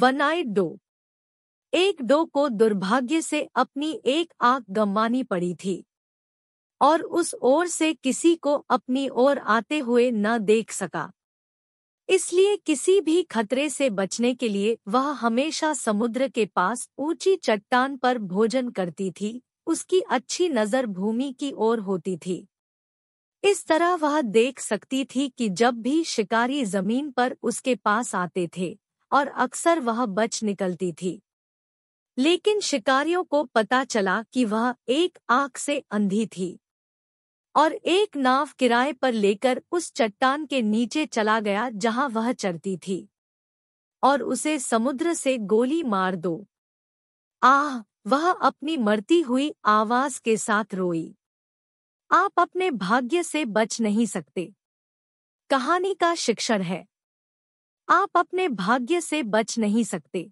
one dough एक dough को दुर्भाग्य से अपनी एक आंख गंवानी पड़ी थी और उस ओर से किसी को अपनी ओर आते हुए न देख सका इसलिए किसी भी खतरे से बचने के लिए वह हमेशा समुद्र के पास ऊंची चट्टान पर भोजन करती थी उसकी अच्छी नज़र भूमि की ओर होती थी इस तरह वह देख सकती थी कि जब भी शिकारी जमीन पर उसके पास आते थे और अक्सर वह बच निकलती थी लेकिन शिकारियों को पता चला कि वह एक आंख से अंधी थी और एक नाव किराए पर लेकर उस चट्टान के नीचे चला गया जहां वह चढ़ती थी और उसे समुद्र से गोली मार दो आह वह अपनी मरती हुई आवाज के साथ रोई आप अपने भाग्य से बच नहीं सकते कहानी का शिक्षण है आप अपने भाग्य से बच नहीं सकते